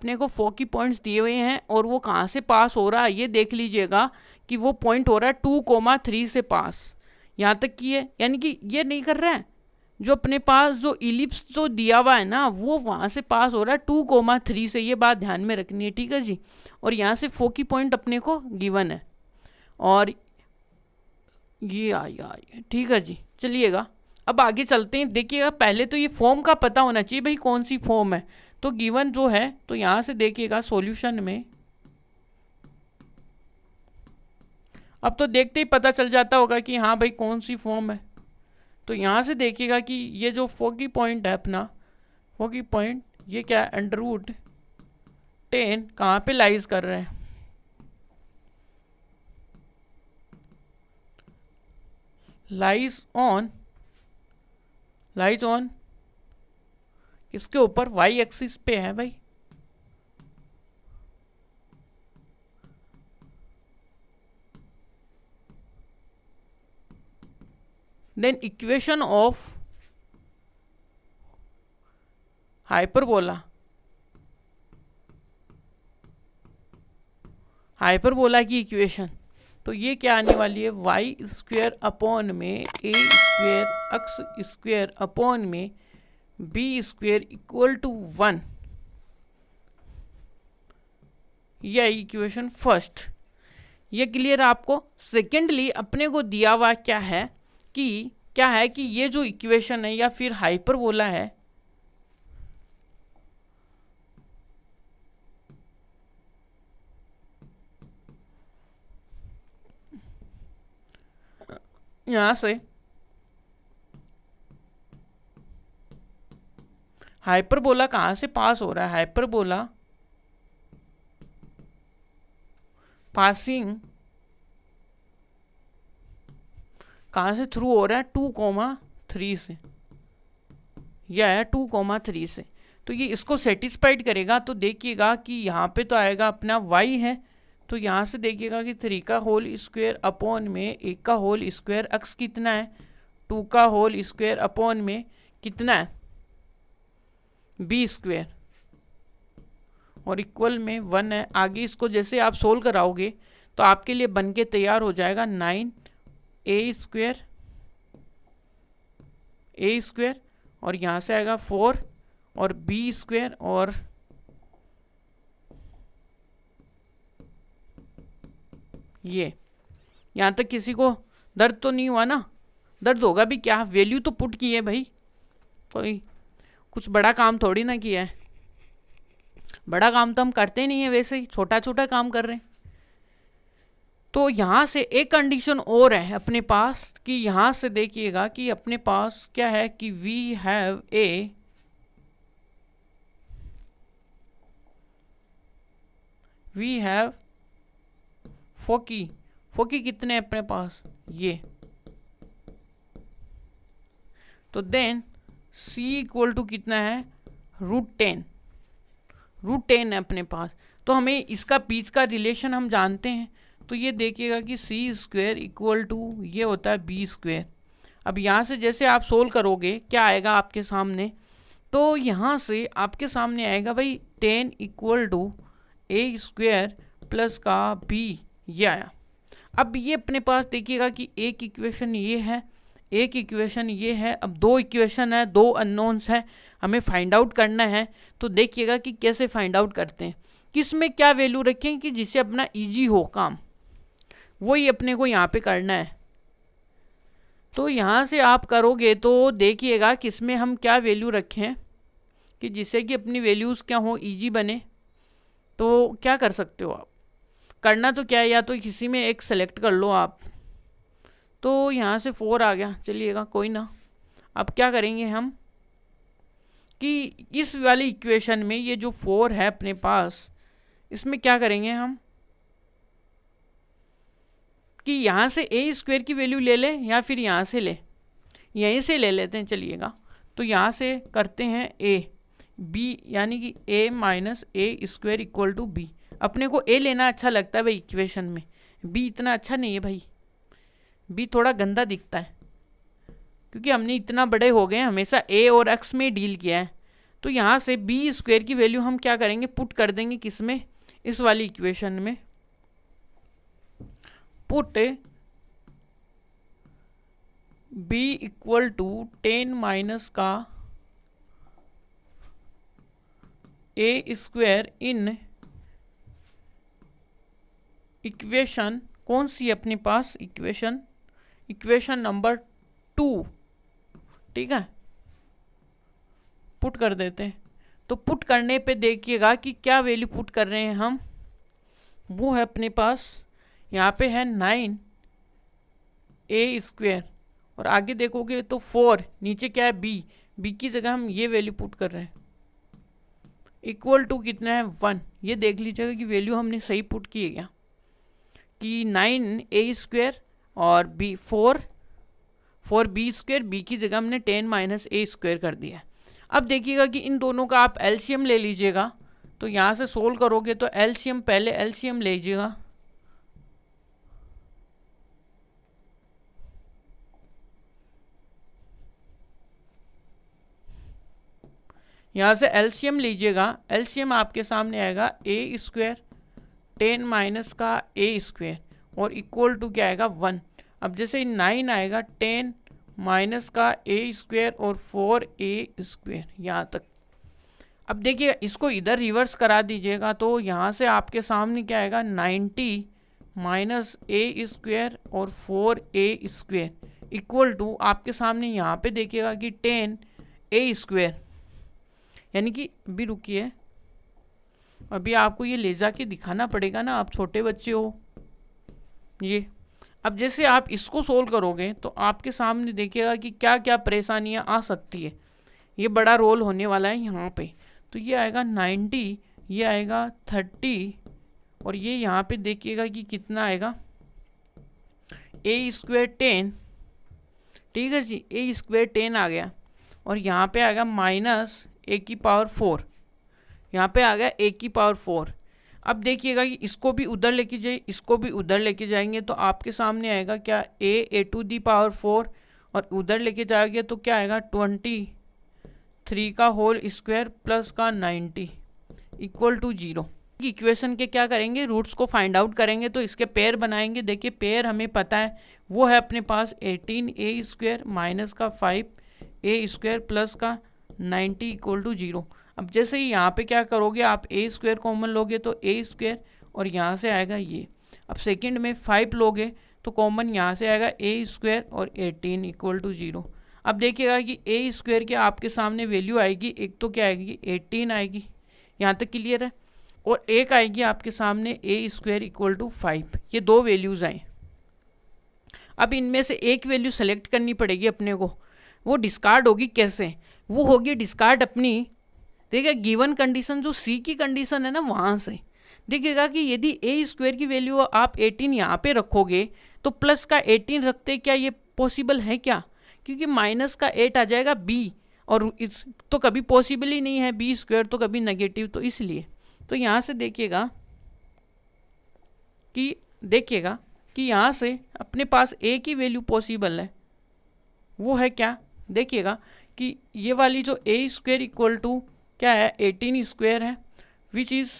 अपने को फोकी पॉइंट्स दिए हुए हैं और वो कहाँ से पास हो रहा है ये देख लीजिएगा कि वो पॉइंट हो रहा है टू कोमा थ्री से पास यहाँ तक कि है यानी कि ये नहीं कर रहा है जो अपने पास जो इलिप्स जो दिया हुआ है ना वो वहाँ से पास हो रहा है टू कोमा थ्री से ये बात ध्यान में रखनी है ठीक है जी और यहाँ से फोकी पॉइंट अपने को गिवन है और ये आई आई ठीक है जी चलिएगा अब आगे चलते हैं देखिएगा पहले तो ये फॉर्म का पता होना चाहिए भाई कौन सी फॉर्म है तो गिवन जो है तो यहां से देखिएगा सॉल्यूशन में अब तो देखते ही पता चल जाता होगा कि हाँ भाई कौन सी फॉर्म है तो यहां से देखिएगा कि ये जो फोकी पॉइंट है अपना फोकी पॉइंट ये क्या है अंडरवुड टेन कहां पे लाइज कर रहे हैं लाइज ऑन लाइज ऑन इसके ऊपर वाई एक्सिस पे है भाई then equation of hyperbola hyperbola की इक्वेशन तो ये क्या आने वाली है वाई स्क्वेयर अपॉन में A square X square upon में B square equal to one यह इक्वेशन फर्स्ट ये क्लियर आपको सेकेंडली अपने को दिया हुआ क्या है कि क्या है कि ये जो इक्वेशन है या फिर हाइपर बोला है यहां से हाइपरबोला कहाँ से पास हो रहा है हाइपरबोला पासिंग कहाँ से थ्रू हो रहा है टू कोमा थ्री से यह है टू कोमा थ्री से तो ये इसको सेटिस्फाइड करेगा तो देखिएगा कि यहाँ पे तो आएगा अपना वाई है तो यहाँ से देखिएगा कि थ्री का होल स्क्वायर अपॉन में एक का होल स्क्वायर अक्स कितना है टू का होल स्क्वायर अपॉन में कितना है बी स्क्वेयर और इक्वल में वन है आगे इसको जैसे आप सोल्व कराओगे तो आपके लिए बन के तैयार हो जाएगा nine A square A square और यहाँ से आएगा फोर और बी स्क्वेयर और ये यहाँ तक किसी को दर्द तो नहीं हुआ ना दर्द होगा भी क्या वैल्यू तो पुट की है भाई कोई कुछ बड़ा काम थोड़ी ना किया है बड़ा काम तो हम करते नहीं है वैसे ही छोटा छोटा काम कर रहे हैं तो यहाँ से एक कंडीशन और है अपने पास कि यहाँ से देखिएगा कि अपने पास क्या है कि we have a we have foci foci कितने अपने पास ये तो देन c इक्वल टू कितना है रूट टेन रूट टेन है अपने पास तो हमें इसका बीच का रिलेशन हम जानते हैं तो ये देखिएगा कि सी स्क्वेयर इक्वल टू ये होता है बी स्क्वेयर अब यहाँ से जैसे आप सोल्व करोगे क्या आएगा आपके सामने तो यहाँ से आपके सामने आएगा भाई ten equal to A square plus का बी ये आया अब ये अपने पास देखिएगा कि एक इक्वेशन ये है एक इक्वेशन ये है अब दो इक्वेशन है दो अननोन्स हैं हमें फाइंड आउट करना है तो देखिएगा कि कैसे फाइंड आउट करते हैं किस में क्या वैल्यू रखें कि जिससे अपना इजी हो काम वही अपने को यहाँ पे करना है तो यहाँ से आप करोगे तो देखिएगा किस में हम क्या वैल्यू रखें कि जिससे कि अपनी वैल्यूज़ क्या हो इजी बने तो क्या कर सकते हो आप करना तो क्या है या तो किसी में एक सेलेक्ट कर लो आप तो यहाँ से फोर आ गया चलिएगा कोई ना अब क्या करेंगे हम कि इस वाली इक्वेशन में ये जो फोर है अपने पास इसमें क्या करेंगे हम कि यहाँ से ए स्क्वेयर की वैल्यू ले लें या फिर यहाँ से ले यहीं से ले लेते हैं चलिएगा तो यहाँ से करते हैं ए बी यानी कि A minus A square equal to B अपने को ए लेना अच्छा लगता है भाई इक्वेशन में बी इतना अच्छा नहीं है भाई भी थोड़ा गंदा दिखता है क्योंकि हमने इतना बड़े हो गए हमेशा ए और एक्स में डील किया है तो यहाँ से बी स्क्वेयर की वैल्यू हम क्या करेंगे पुट कर देंगे किस में इस वाली इक्वेशन में put B equal to ten minus का ए स्क्वेयर इन इक्वेशन कौन सी अपने पास इक्वेशन इक्वेशन नंबर टू ठीक है पुट कर देते हैं तो पुट करने पे देखिएगा कि क्या वैल्यू पुट कर रहे हैं हम वो है अपने पास यहाँ पे है नाइन ए स्क्वेयर और आगे देखोगे तो फोर नीचे क्या है बी बी की जगह हम ये वैल्यू पुट कर रहे हैं इक्वल टू कितना है वन ये देख लीजिएगा कि वैल्यू हमने सही पुट की है क्या कि नाइन ए स्क्वेयर और B four four B square B की जगह हमने टेन माइनस ए स्क्वेयर कर दिया अब देखिएगा कि इन दोनों का आप एलसीएम ले लीजिएगा तो यहाँ से सोल्व करोगे तो एलसीएम पहले एलसीएम लीजिएगा यहाँ से एलसीएम लीजिएगा एलसीएम आपके सामने आएगा ए स्क्वेयर टेन माइनस का ए स्क्वेयर और इक्वल टू क्या आएगा वन अब जैसे नाइन आएगा टेन माइनस का ए स्क्वेयर और फोर ए स्क्वेयर यहाँ तक अब देखिए इसको इधर रिवर्स करा दीजिएगा तो यहाँ से आपके सामने क्या आएगा नाइन्टी माइनस ए स्क्वेयर और four A square equal to आपके सामने यहाँ पे देखिएगा कि टेन ए स्क्वेयर यानी कि अभी रुकिए अभी आपको ये ले जा के दिखाना पड़ेगा ना आप छोटे बच्चे हो ये अब जैसे आप इसको सोल्व करोगे तो आपके सामने देखिएगा कि क्या क्या परेशानियाँ आ सकती है ये बड़ा रोल होने वाला है यहाँ पे तो ये आएगा नाइन्टी ये आएगा थर्टी और ये यहाँ पे देखिएगा कि कितना आएगा ए स्क्वेयर टेन ठीक है जी ए स्क्वेयर टेन आ गया और यहाँ पे आएगा माइनस ए की पावर फोर यहाँ पे आ गया ए की पावर फोर अब देखिएगा कि इसको भी उधर लेके जाइए इसको भी उधर लेके जाएंगे तो आपके सामने आएगा क्या A A to the power four और उधर लेके जाएंगे तो क्या आएगा ट्वेंटी थ्री का होल स्क्वायर प्लस का ninety equal to zero equation के क्या करेंगे रूट्स को फाइंड आउट करेंगे तो इसके पेयर बनाएंगे देखिए पेयर हमें पता है वो है अपने पास एटीन ए स्क्वायर माइनस का फाइव ए स्क्वायर प्लस का नाइन्टी इक्वल टू जीरो अब जैसे यहाँ पे क्या करोगे आप ए स्क्वायर कॉमन लोगे तो ए स्क्वायर और यहाँ से आएगा ये अब सेकंड में फाइव लोगे तो कॉमन यहाँ से आएगा ए स्क्वायर और एटीन इक्वल टू जीरो अब देखिएगा कि ए स्क्वायर के आपके सामने वैल्यू आएगी एक तो क्या आएगी एटीन आएगी यहाँ तक क्लियर है और एक आएगी आपके सामने A square equal to five ये दो वैल्यूज़ आए अब इनमें से एक वैल्यू सेलेक्ट करनी पड़ेगी अपने को वो डिस्कार्ड होगी कैसे वो होगी डिस्कार्ड अपनी देखिए गिवन कंडीशन जो सी की कंडीशन है ना वहाँ से देखिएगा कि यदि ए स्क्वेयर की वैल्यू आप 18 यहाँ पे रखोगे तो प्लस का 18 रखते क्या ये पॉसिबल है क्या क्योंकि माइनस का 8 आ जाएगा बी और इस तो कभी पॉसिबल ही नहीं है बी स्क्वेयर तो कभी नेगेटिव तो इसलिए तो यहाँ से देखिएगा कि देखिएगा कि यहाँ से अपने पास ए की वैल्यू पॉसिबल है वो है क्या देखिएगा कि ये वाली जो ए स्क्वेयर इक्वल टू क्या है एटीन स्क्वेयर है which is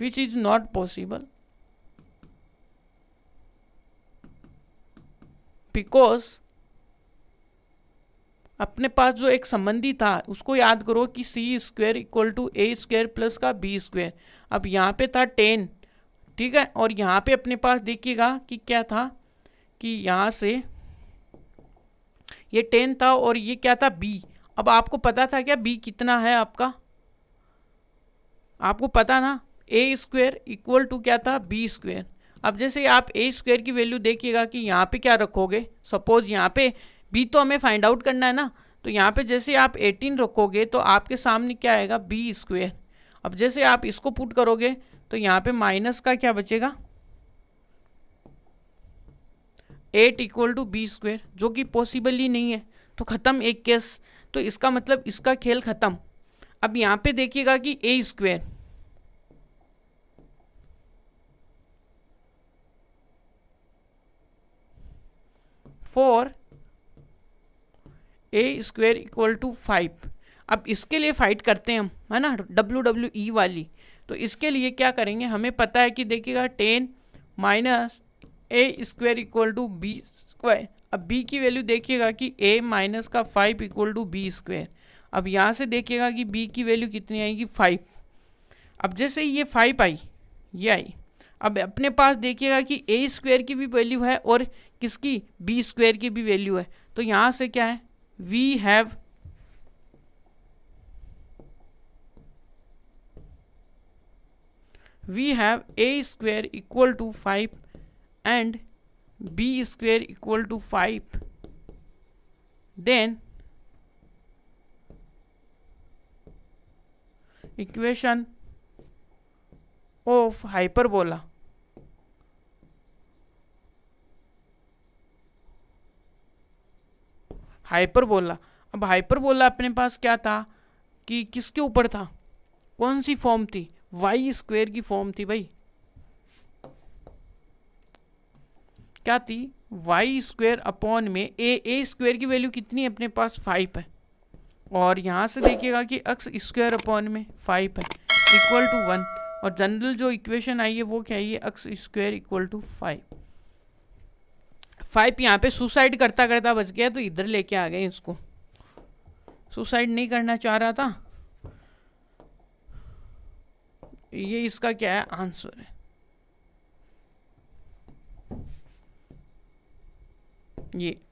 which is not possible because अपने पास जो एक संबंधी था उसको याद करो कि C square equal to A square plus का बी स्क्वेयर अब यहाँ पे था टेन ठीक है और यहाँ पे अपने पास देखिएगा कि क्या था कि यहाँ से ये टेन था और ये क्या था बी अब आपको पता था क्या बी कितना है आपका आपको पता ना ए स्क्वेयर इक्वल टू क्या था बी स्क्वेयर अब जैसे आप ए स्क्वेयर की वैल्यू देखिएगा कि यहाँ पे क्या रखोगे सपोज यहाँ पे बी तो हमें फाइंड आउट करना है ना तो यहाँ पे जैसे आप 18 रखोगे तो आपके सामने क्या आएगा बी स्क्वेयर अब जैसे आप इसको पुट करोगे तो यहाँ पे माइनस का क्या बचेगा eight equal to B square जो कि पॉसिबल ही नहीं है तो ख़त्म एक केस तो इसका मतलब इसका खेल ख़त्म अब यहाँ पे देखिएगा कि A square four A square equal to five अब इसके लिए फाइट करते हैं हम है ना डब्ल्यू डब्ल्यू ई वाली तो इसके लिए क्या करेंगे हमें पता है कि देखिएगा ten minus A square equal to B square अब b की वैल्यू देखिएगा कि a माइनस का five equal to B square अब यहाँ से देखिएगा कि b की वैल्यू कितनी आएगी फाइव अब जैसे ये फाइव आई ये आई अब अपने पास देखिएगा कि ए स्क्वायर की भी वैल्यू है और किसकी बी स्क्वायर की भी वैल्यू है तो यहाँ से क्या है we have we have a square equal to 5 and b square equal to 5 then equation of hyperbola hyperbola अब हाइपरबोला अपने पास क्या था कि किसके ऊपर था कौन सी फॉर्म थी वाई स्क्वेयर की फॉर्म थी भाई क्या थी वाई स्क्वेयर अपॉन में ए ए स्क्वेयर की वैल्यू कितनी है अपने पास फाइव है और यहाँ से देखिएगा कि एक्स स्क्वेयर अपॉन में फाइव है इक्वल टू वन और जनरल जो इक्वेशन आई है वो क्या है X square equal to five five यहाँ पे सुसाइड करता करता बच गया तो इधर लेके आ गए इसको सुसाइड नहीं करना चाह रहा था ये इसका क्या है आंसर है ये